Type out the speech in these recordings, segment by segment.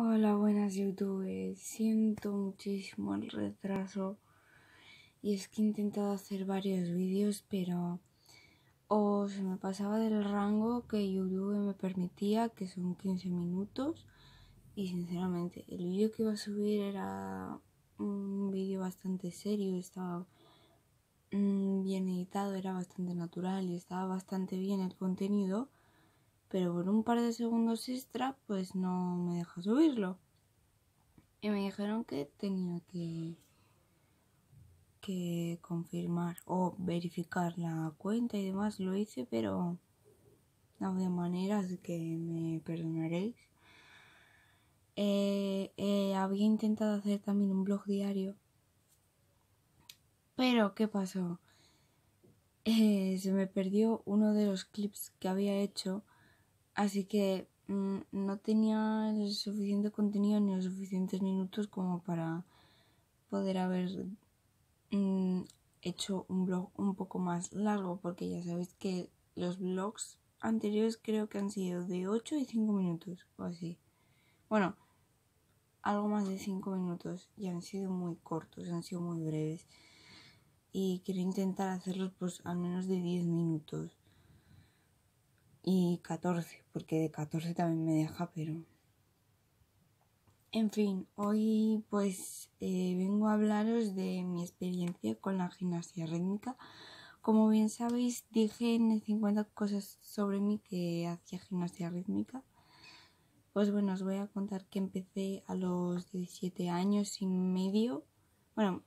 Hola, buenas YouTube, Siento muchísimo el retraso. Y es que he intentado hacer varios vídeos, pero o oh, se me pasaba del rango que YouTube me permitía, que son 15 minutos. Y sinceramente, el vídeo que iba a subir era un vídeo bastante serio, estaba mm, bien editado, era bastante natural y estaba bastante bien el contenido pero por un par de segundos extra pues no me deja subirlo. Y me dijeron que tenía que, que confirmar o verificar la cuenta y demás. Lo hice, pero no de manera, así que me perdonaréis. Eh, eh, había intentado hacer también un blog diario. Pero, ¿qué pasó? Eh, se me perdió uno de los clips que había hecho Así que mm, no tenía el suficiente contenido ni los suficientes minutos como para poder haber mm, hecho un blog un poco más largo, porque ya sabéis que los blogs anteriores creo que han sido de 8 y 5 minutos o así. Bueno, algo más de 5 minutos y han sido muy cortos, han sido muy breves. Y quiero intentar hacerlos pues al menos de 10 minutos y 14, porque de 14 también me deja, pero... En fin, hoy pues eh, vengo a hablaros de mi experiencia con la gimnasia rítmica. Como bien sabéis, dije en 50 cosas sobre mí que hacía gimnasia rítmica. Pues bueno, os voy a contar que empecé a los 17 años y medio. Bueno,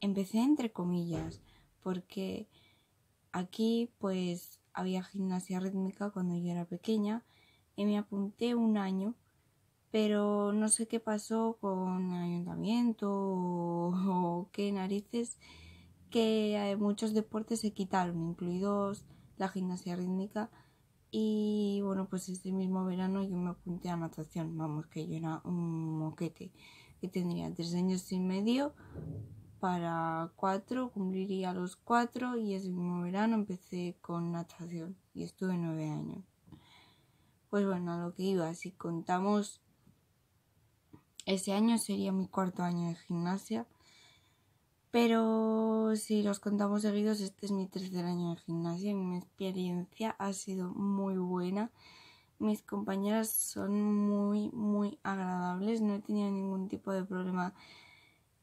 empecé entre comillas, porque aquí pues había gimnasia rítmica cuando yo era pequeña y me apunté un año, pero no sé qué pasó con el ayuntamiento o, qué narices, que eh, muchos deportes se quitaron, incluidos la gimnasia rítmica. Y bueno, pues este mismo verano yo me apunté a natación, vamos, que yo era un moquete, que tendría tres años y medio para cuatro, cumpliría los cuatro y ese mismo verano empecé con natación y estuve nueve años. Pues bueno, lo que iba, si contamos, ese año sería mi cuarto año de gimnasia, pero si los contamos seguidos, este es mi tercer año de gimnasia y mi experiencia ha sido muy buena. Mis compañeras son muy, muy agradables, no he tenido ningún tipo de problema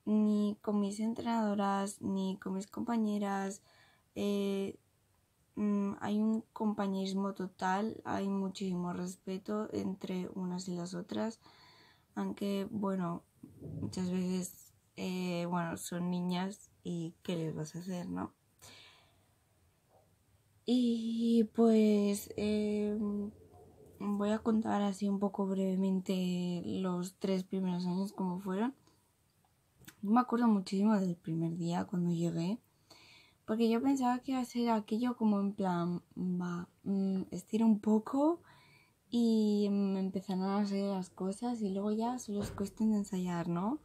ni con mis entrenadoras, ni con mis compañeras. Eh, mm, hay un compañerismo total, hay muchísimo respeto entre unas y las otras, aunque bueno, muchas veces, eh, bueno, son niñas y qué les vas a hacer, ¿no? Y pues eh, voy a contar así un poco brevemente los tres primeros años como fueron me acuerdo muchísimo del primer día cuando llegué, porque yo pensaba que iba a ser aquello como en plan, va, mm, estira un poco y mm, Empezarán a hacer las cosas y luego ya solo es cuestión de ensayar, ¿no?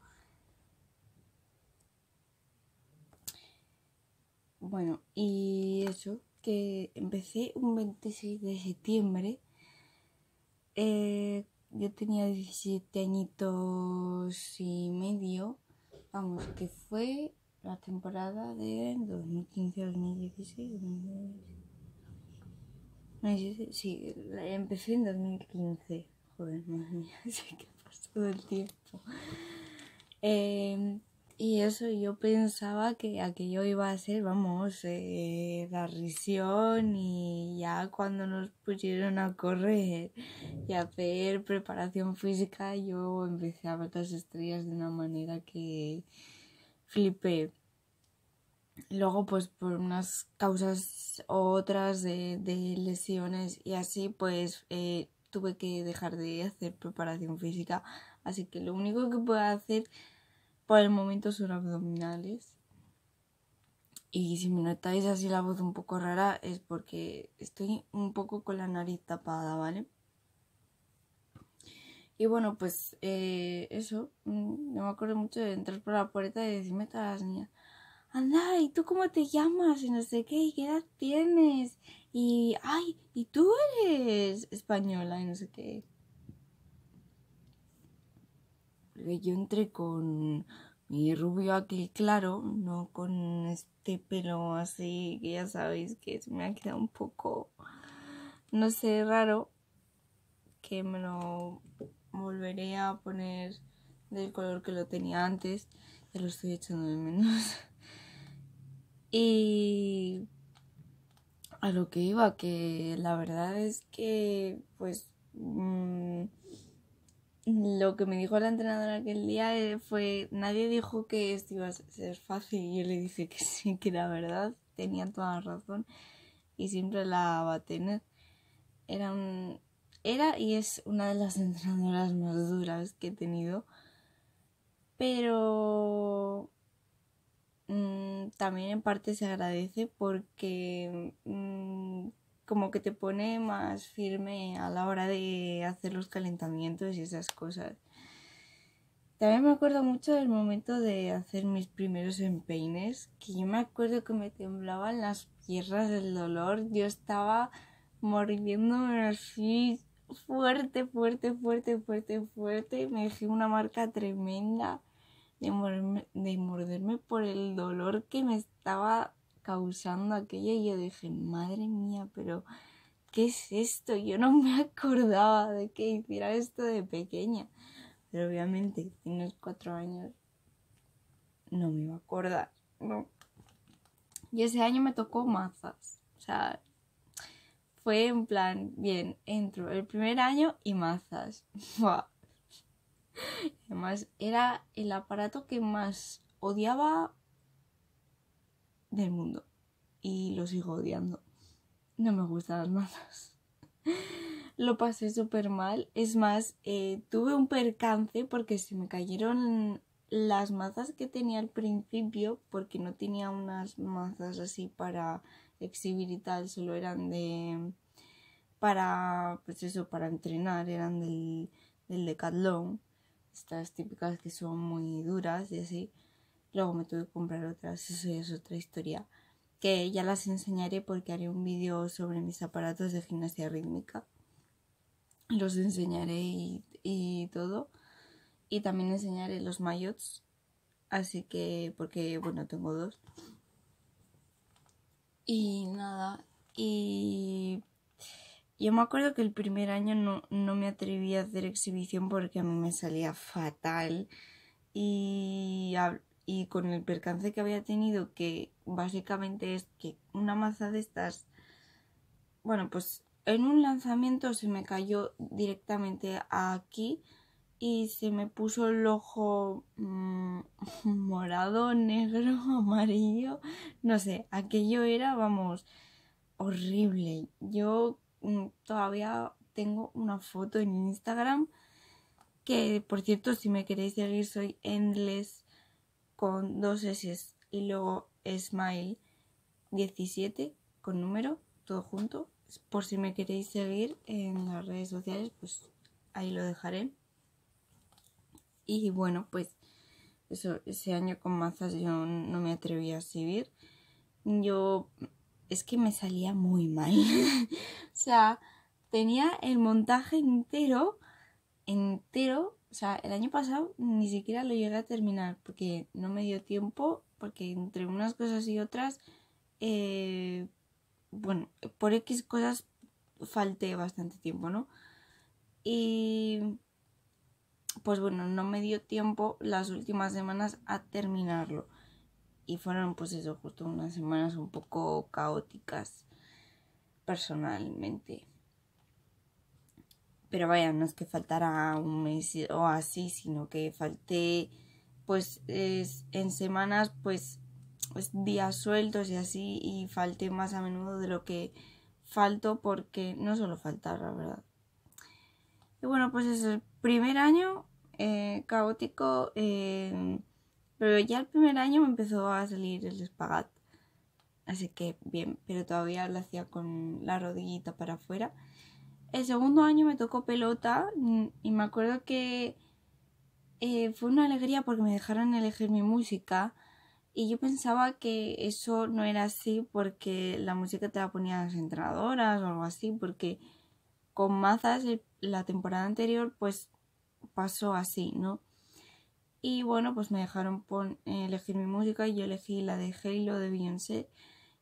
Bueno, y eso, que empecé un 26 de septiembre. Eh, yo tenía 17 añitos y medio vamos, que fue la temporada de 2015 2016. sí, empecé en 2015. Joder, madre mía, así que ha pasado el tiempo. Eh, y eso yo pensaba que aquello iba a ser, vamos, eh, la risión y ya cuando nos pusieron a correr y a hacer preparación física, yo empecé a ver las estrellas de una manera que flipé. Luego, pues por unas causas u otras de, de, lesiones y así, pues eh, tuve que dejar de hacer preparación física. Así que lo único que puedo hacer por el momento son abdominales. Y si me notáis así la voz un poco rara es porque estoy un poco con la nariz tapada, ¿vale? Y bueno, pues eh, eso, mm, no me acuerdo mucho de entrar por la puerta y decirme a todas las niñas, anda, ¿y tú cómo te llamas? Y no sé qué, ¿y qué edad tienes? Y, ay, ¿y tú eres española? Y no sé qué. Que yo entré con mi rubio aquí claro, no con este pelo así que ya sabéis que se me ha quedado un poco, no sé, raro, que me lo volveré a poner del color que lo tenía antes, ya lo estoy echando de menos. Y a lo que iba, que la verdad es que pues mm, lo que me dijo la entrenadora aquel día eh, fue, nadie dijo que esto iba a ser fácil. Y yo le dije que sí, que la verdad tenía toda la razón y siempre la va a tener. Era, un, era y es una de las entrenadoras más duras que he tenido. Pero mm, también en parte se agradece porque mm, como que te pone más firme a la hora de hacer los calentamientos y esas cosas. También me acuerdo mucho del momento de hacer mis primeros empeines, que yo me acuerdo que me temblaban las piernas del dolor, yo estaba mordiéndome así fuerte, fuerte, fuerte, fuerte, fuerte, Y me dejé una marca tremenda de morderme por el dolor que me estaba causando aquello y yo dije, madre mía, pero ¿qué es esto? Yo no me acordaba de que hiciera esto de pequeña. Pero obviamente, tienes cuatro años, no me iba a acordar, no. Y ese año me tocó mazas. O sea, fue en plan, bien, entro el primer año y mazas. Además, era el aparato que más odiaba del mundo. Y lo sigo odiando. No me gustan las mazas, lo pasé súper mal. Es más, eh, tuve un percance porque se me cayeron las mazas que tenía al principio, porque no tenía unas mazas así para exhibir y tal, solo eran de. para. pues eso, para entrenar, eran del, del Decathlon. Estas típicas que son muy duras y así. Luego me tuve que comprar otras, eso ya es otra historia. Que ya las enseñaré porque haré un vídeo sobre mis aparatos de gimnasia rítmica. Los enseñaré y, todo. Y también enseñaré los mayots. Así que, porque bueno, tengo dos. Y nada, y yo me acuerdo que el primer año no, no, me atreví a hacer exhibición porque a mí me salía fatal y y con el percance que había tenido, que básicamente es que una maza de estas, bueno, pues en un lanzamiento se me cayó directamente aquí y se me puso el ojo mm, morado, negro, amarillo, no sé, aquello era, vamos, horrible. Yo mm, todavía tengo una foto en Instagram que, por cierto, si me queréis seguir soy endless con dos S y luego Smile 17 con número, todo junto. Por si me queréis seguir en las redes sociales, pues ahí lo dejaré. Y bueno, pues eso, ese año con mazas yo no me atreví a seguir. Yo es que me salía muy mal. o sea, tenía el montaje entero, entero o sea, el año pasado ni siquiera lo llegué a terminar porque no me dio tiempo, porque entre unas cosas y otras, eh, bueno, por X cosas falté bastante tiempo, ¿no? Y pues bueno, no me dio tiempo las últimas semanas a terminarlo. Y fueron pues eso, justo unas semanas un poco caóticas personalmente. Pero vaya, no es que faltara un mes o así, sino que falté pues es, en semanas pues, pues días sueltos y así y falté más a menudo de lo que falto porque no solo faltar, la verdad. Y bueno, pues es el primer año eh, caótico, eh, pero ya el primer año me empezó a salir el espagat. Así que bien, pero todavía lo hacía con la rodillita para afuera el segundo año me tocó pelota mm, y me acuerdo que eh, fue una alegría porque me dejaron elegir mi música y yo pensaba que eso no era así porque la música te la ponían las entrenadoras o algo así porque con Mazas eh, la temporada anterior pues pasó así, ¿no? Y bueno, pues me dejaron elegir mi música y yo elegí la de Halo de Beyoncé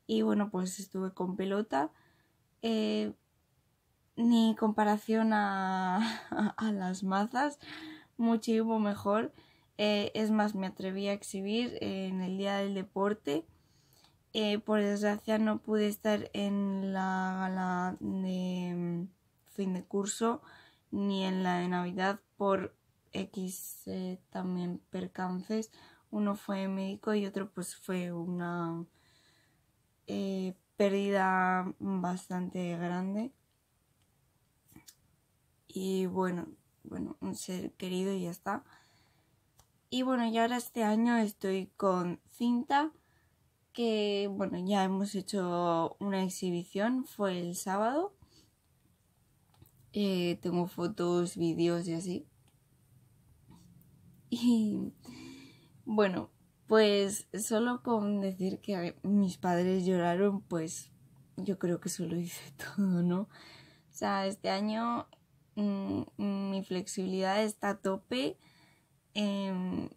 y bueno, pues estuve con pelota. Eh, ni comparación a, las mazas, muchísimo mejor. Eh, es más, me atreví a exhibir en el Día del Deporte. Eh, por desgracia no pude estar en la gala de mm, fin de curso ni en la de Navidad por X eh, también percances. Uno fue médico y otro pues fue una pérdida bastante grande y bueno, bueno, un ser querido y ya está. Y bueno, y ahora este año estoy con Cinta, que bueno, ya hemos hecho una exhibición, fue el sábado. Eh, tengo fotos, vídeos y así. Y bueno, pues solo con decir que mis padres lloraron, pues yo creo que eso lo hice todo, ¿no? O sea, este año Mm, mm, mi flexibilidad está a tope, em,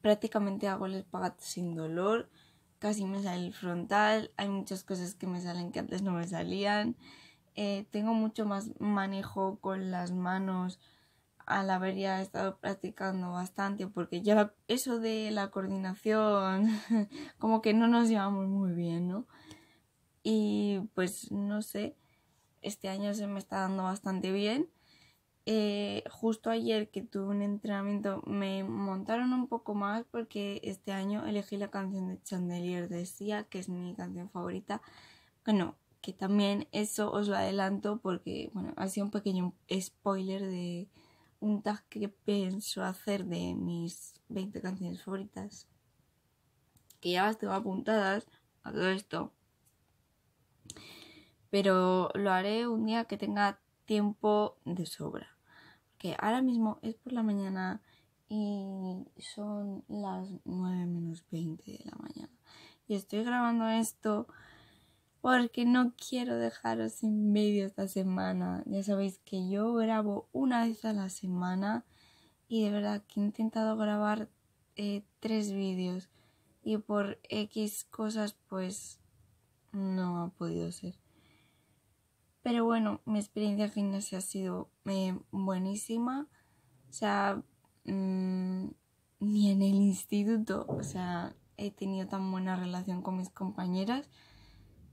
prácticamente hago el espagato sin dolor, casi me sale el frontal, hay muchas cosas que me salen que antes no me salían, eh, tengo mucho más manejo con las manos al haber ya estado practicando bastante porque ya eso de la coordinación como que no nos llevamos muy bien, ¿no? Y pues no sé, este año se me está dando bastante bien. Eh, justo ayer que tuve un entrenamiento me montaron un poco más porque este año elegí la canción de Chandelier de Sia, que es mi canción favorita. Bueno, que también eso os lo adelanto porque, bueno, ha sido un pequeño spoiler de un tag que pienso hacer de mis 20 canciones favoritas. Que ya las tengo apuntadas a todo esto pero lo haré un día que tenga tiempo de sobra. Porque ahora mismo es por la mañana y son las 9 menos 20 de la mañana. Y estoy grabando esto porque no quiero dejaros sin medio esta semana. Ya sabéis que yo grabo una vez a la semana y de verdad que he intentado grabar eh, tres vídeos y por X cosas pues no ha podido ser. Pero bueno, mi experiencia en gimnasia ha sido eh, buenísima. O sea, mm, ni en el instituto, o sea, he tenido tan buena relación con mis compañeras.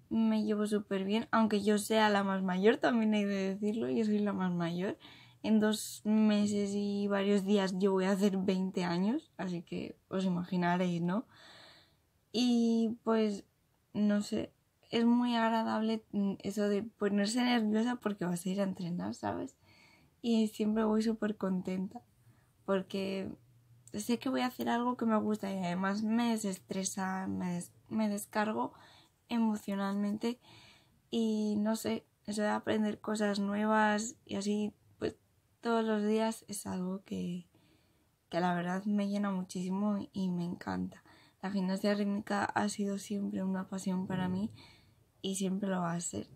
Me llevo súper bien, aunque yo sea la más mayor, también hay de decirlo, yo soy la más mayor. En dos meses y varios días yo voy a hacer 20 años, así que os imaginaréis, ¿no? Y pues, no sé, es muy agradable mm, eso de ponerse nerviosa porque vas a ir a entrenar, ¿sabes? Y siempre voy súper contenta porque sé que voy a hacer algo que me gusta y además me desestresa, me, me descargo emocionalmente y no sé, eso de aprender cosas nuevas y así, pues todos los días es algo que, que la verdad me llena muchísimo y me encanta. La gimnasia rítmica ha sido siempre una pasión para mm. mí y siempre lo va a hacer.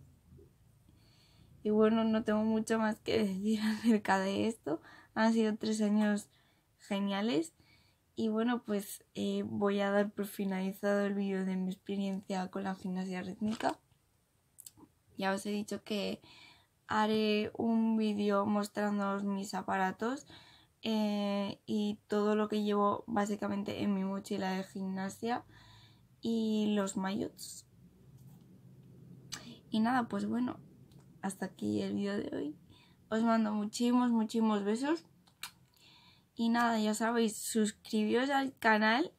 Y bueno, no tengo mucho más que decir acerca de esto. Han sido tres años geniales. Y bueno, pues eh, voy a dar por finalizado el vídeo de mi experiencia con la gimnasia rítmica. Ya os he dicho que haré un vídeo mostrando mis aparatos eh, y todo lo que llevo básicamente en mi mochila de gimnasia y los mayots. Y nada, pues bueno, hasta aquí el vídeo de hoy. Os mando muchísimos, muchísimos besos. Y nada, ya sabéis, suscribiros al canal,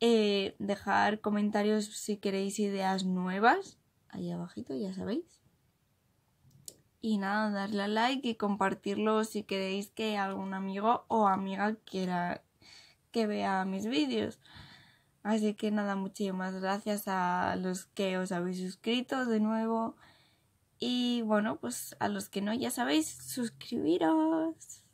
eh, dejar comentarios si queréis ideas nuevas, ahí abajito, ya sabéis. Y nada, darle a like y compartirlo si queréis que algún amigo o amiga quiera que vea mis vídeos. Así que nada, muchísimas gracias a los que os habéis suscrito de nuevo. Y bueno, pues a los que no, ya sabéis, suscribiros.